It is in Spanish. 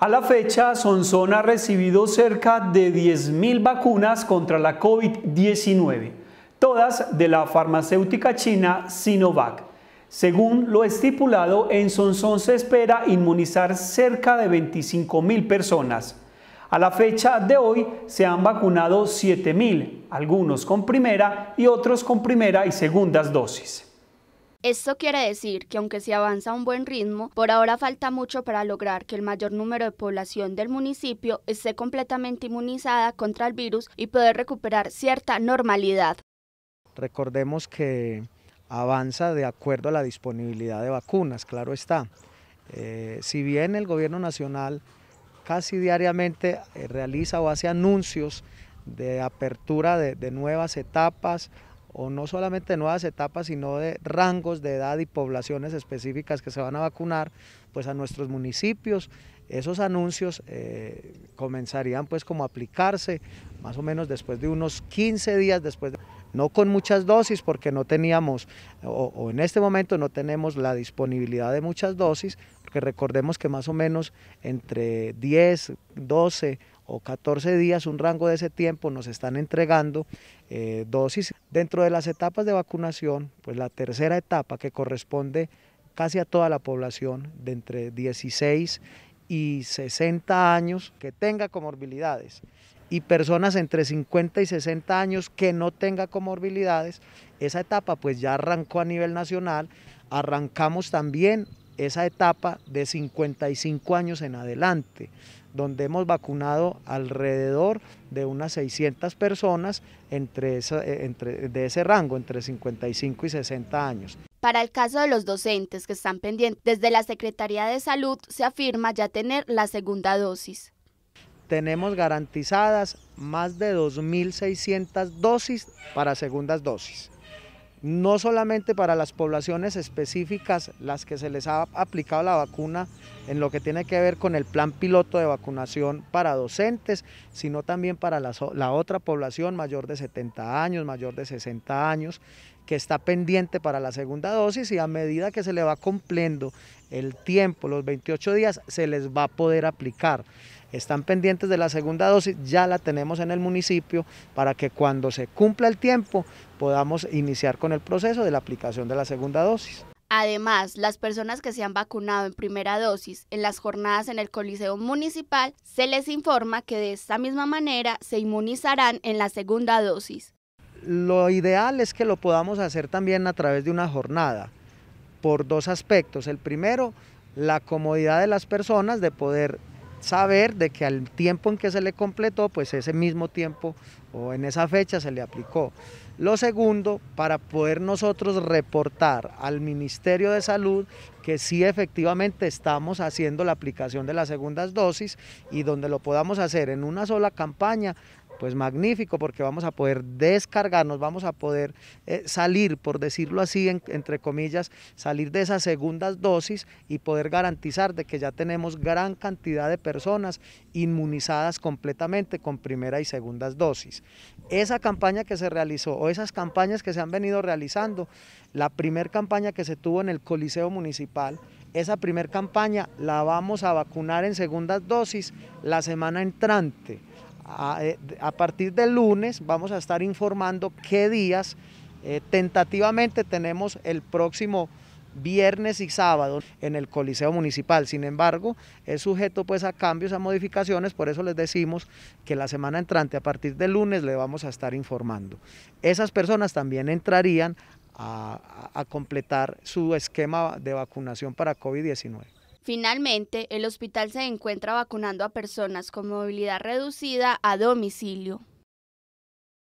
A la fecha, Sonson ha recibido cerca de 10.000 vacunas contra la COVID-19, todas de la farmacéutica china Sinovac. Según lo estipulado, en Sonson se espera inmunizar cerca de 25.000 personas. A la fecha de hoy se han vacunado 7.000, algunos con primera y otros con primera y segundas dosis. Esto quiere decir que aunque se avanza a un buen ritmo, por ahora falta mucho para lograr que el mayor número de población del municipio esté completamente inmunizada contra el virus y poder recuperar cierta normalidad. Recordemos que avanza de acuerdo a la disponibilidad de vacunas, claro está. Eh, si bien el gobierno nacional casi diariamente eh, realiza o hace anuncios de apertura de nuevas etapas o no solamente nuevas etapas, sino de rangos de edad y poblaciones específicas que se van a vacunar, pues a nuestros municipios. Esos anuncios eh, comenzarían pues como aplicarse más o menos después de unos 15 días después. no con muchas dosis porque no teníamos o, en este momento no tenemos la disponibilidad de muchas dosis, recordemos que más o menos entre 10, 12 o 14 días, un rango de ese tiempo, nos están entregando eh, dosis. Dentro de las etapas de vacunación, pues la tercera etapa que corresponde casi a toda la población de entre 16 y 60 años que tenga comorbilidades y personas entre 50 y 60 años que no tenga comorbilidades, esa etapa pues ya arrancó a nivel nacional, arrancamos también esa etapa de 55 años en adelante, donde hemos vacunado alrededor de unas 600 personas eh, de ese rango, entre 55 y 60 años. Para el caso de los docentes que están pendientes, desde la Secretaría de Salud se afirma ya tener la segunda dosis. Tenemos garantizadas más de 2.600 dosis para segundas dosis no solamente para las poblaciones específicas las que se les ha aplicado la vacuna en lo que tiene que ver con el plan piloto de vacunación para docentes, sino también para la, la otra población mayor de 70 años, mayor de 60 años, que está pendiente para la segunda dosis y a medida que se le va cumpliendo el tiempo, los 28 días, se les va a poder aplicar están pendientes de la segunda dosis, ya la tenemos en el municipio para que cuando se cumpla el tiempo podamos iniciar con el proceso de la aplicación de la segunda dosis. Además, las personas que se han vacunado en primera dosis en las jornadas en el Coliseo Municipal, se les informa que de esta misma manera se inmunizarán en la segunda dosis. Lo ideal es que lo podamos hacer también a través de una jornada, por dos aspectos. El primero, la comodidad de las personas de poder saber de que al tiempo en que se le completó, pues ese mismo tiempo o en esa fecha se le aplicó. Lo segundo, para poder nosotros reportar al Ministerio de Salud que sí efectivamente estamos haciendo la aplicación de las segundas dosis y donde lo podamos hacer en una sola campaña pues magnífico porque vamos a poder descargarnos, vamos a poder eh, salir, por decirlo así, entre comillas, salir de esas segundas dosis y poder garantizar de que ya tenemos gran cantidad de personas inmunizadas completamente con primera y segundas dosis. Esa campaña que se realizó o esas campañas que se han venido realizando, la primera campaña que se tuvo en el Coliseo Municipal, esa primera campaña la vamos a vacunar en segundas dosis la semana entrante eh, a, partir del lunes vamos a estar informando qué días eh, tentativamente tenemos el próximo viernes y sábado en el Coliseo Municipal. Sin embargo, es sujeto pues a cambios, a modificaciones, por eso les decimos que la semana entrante, a partir del lunes, le vamos a estar informando. Esas personas también entrarían a completar su esquema de vacunación para COVID-19. Finalmente, el hospital se encuentra vacunando a personas con movilidad reducida a domicilio.